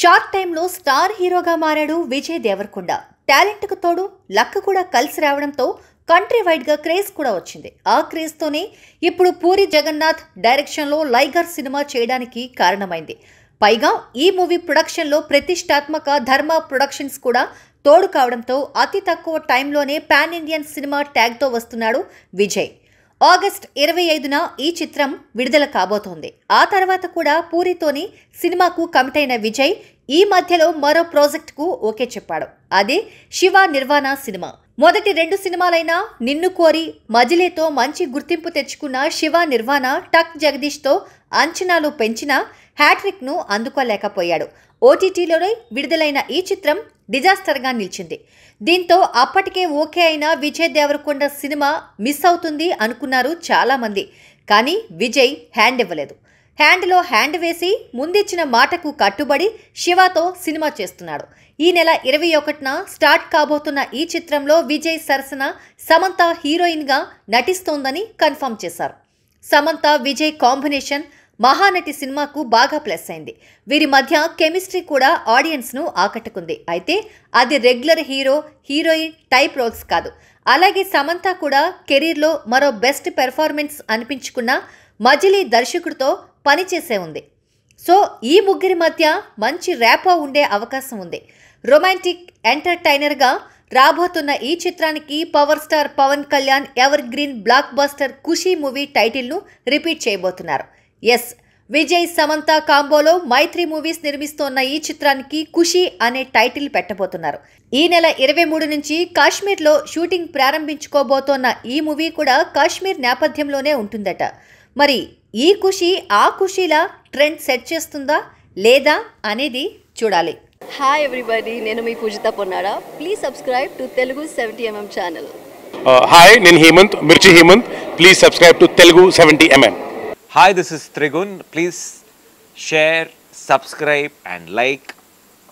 short టైంలో star హీరోగా మారాడు విజయ్ దేవరకొండ టాలెంట్కు తోడు లక్ కూడా కలిసి రావడంతో కంట్రీ వైడ్గా క్రేజ్ కూడా వచ్చింది ఆ క్రేజ్తోనే ఇప్పుడు పూరి జగన్నాథ్ డైరెక్షన్లో లైగర్ సినిమా చేయడానికి కారణమైంది పైగా ఈ మూవీ ప్రొడక్షన్లో ప్రతిష్టాత్మక ధర్మ ప్రొడక్షన్స్ కూడా తోడు కావడంతో అతి తక్కువ టైంలోనే పాన్ ఇండియన్ సినిమా ట్యాగ్తో వస్తున్నాడు విజయ్ ఆగస్ట్ ఇరవై ఐదున ఈ చిత్రం విడుదల కాబోతోంది ఆ తర్వాత కూడా పూరితోని సినిమాకు కమిట్ అయిన విజయ్ ఈ మధ్యలో మరో ప్రాజెక్ట్కు ఓకే చెప్పాడు అదే శివ నిర్వాణ సినిమా మొదటి రెండు సినిమాలైన నిన్ను కోరి మజిలేతో మంచి గుర్తింపు తెచ్చుకున్న శివ నిర్వాణ టక్ జగదీష్తో అంచనాలు పెంచిన హ్యాట్రిక్ను అందుకోలేకపోయాడు ఓటీటీలోనే విడుదలైన ఈ చిత్రం డిజాస్టర్గా నిలిచింది దీంతో అప్పటికే ఓకే అయిన విజయ్ దేవరకొండ సినిమా మిస్ అవుతుంది అనుకున్నారు చాలామంది కానీ విజయ్ హ్యాండ్ ఇవ్వలేదు హ్యాండ్లో హ్యాండ్ వేసి ముందిచ్చిన మాటకు కట్టుబడి శివతో సినిమా చేస్తున్నాడు ఈ నెల ఇరవై ఒకటిన స్టార్ట్ కాబోతున్న ఈ చిత్రంలో విజయ్ సరసన సమంత హీరోయిన్గా నటిస్తోందని కన్ఫర్మ్ చేశారు సమంత విజయ్ కాంబినేషన్ మహానటి సినిమాకు బాగా ప్లస్ అయింది వీరి మధ్య కెమిస్ట్రీ కూడా ఆడియన్స్ను ఆకట్టుకుంది అయితే అది regular hero heroine type roles కాదు అలాగే సమంత కూడా కెరీర్లో మరో బెస్ట్ పెర్ఫార్మెన్స్ అనిపించుకున్న మజిలీ దర్శకుడితో పనిచేసే ఉంది సో ఈ ముగ్గురి మధ్య మంచి ర్యాపో ఉండే అవకాశం ఉంది రొమాంటిక్ ఎంటర్టైనర్గా రాబోతున్న ఈ చిత్రానికి power star Pawan Kalyan evergreen blockbuster Kushi movie టైటిల్ను రిపీట్ చేయబోతున్నారు ఎస్ విజయ్ సమంత కాంబోలో మైత్రి మూవీస్ నిర్మిస్తోన్న ఈ చిత్రానికి ఖుషి అనే టైటిల్ పెట్టబోతున్నారు ఈ నెల ఇరవై మూడు నుంచి కాశ్మీర్లో షూటింగ్ ప్రారంభించుకోబోతోన్న ఈ మూవీ కూడా కాశ్మీర్ నేపథ్యంలోనే ఉంటుందట మరి ఈ ఖుషి ఆ ఖుషిలా ట్రెండ్ సెట్ చేస్తుందా లేదా అనేది చూడాలి హాయ్ ఎవ్రీబడి నేను మీ Pujitha Ponnada please subscribe to Telugu seventy MM channel hi నేను Hemanth Mirchi Hemanth please subscribe to Telugu seventy MM hi this is Trigun please share subscribe and like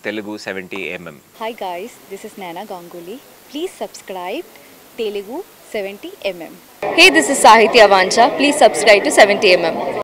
Telugu seventy MM hi guys this is Nana Ganguly please subscribe Telugu seventy MM hey this is Sahithya Vancha please subscribe to seventy MM